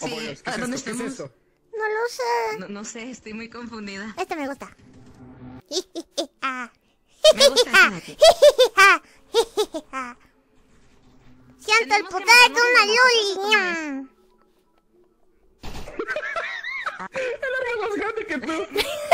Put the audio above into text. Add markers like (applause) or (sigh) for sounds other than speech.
Sí, oh, dónde está eso? No lo sé. No, sé, estoy muy confundida. Este me gusta. (laughs) Siento el poder de una Loli. Él (laughs) es más grande que tú. (laughs)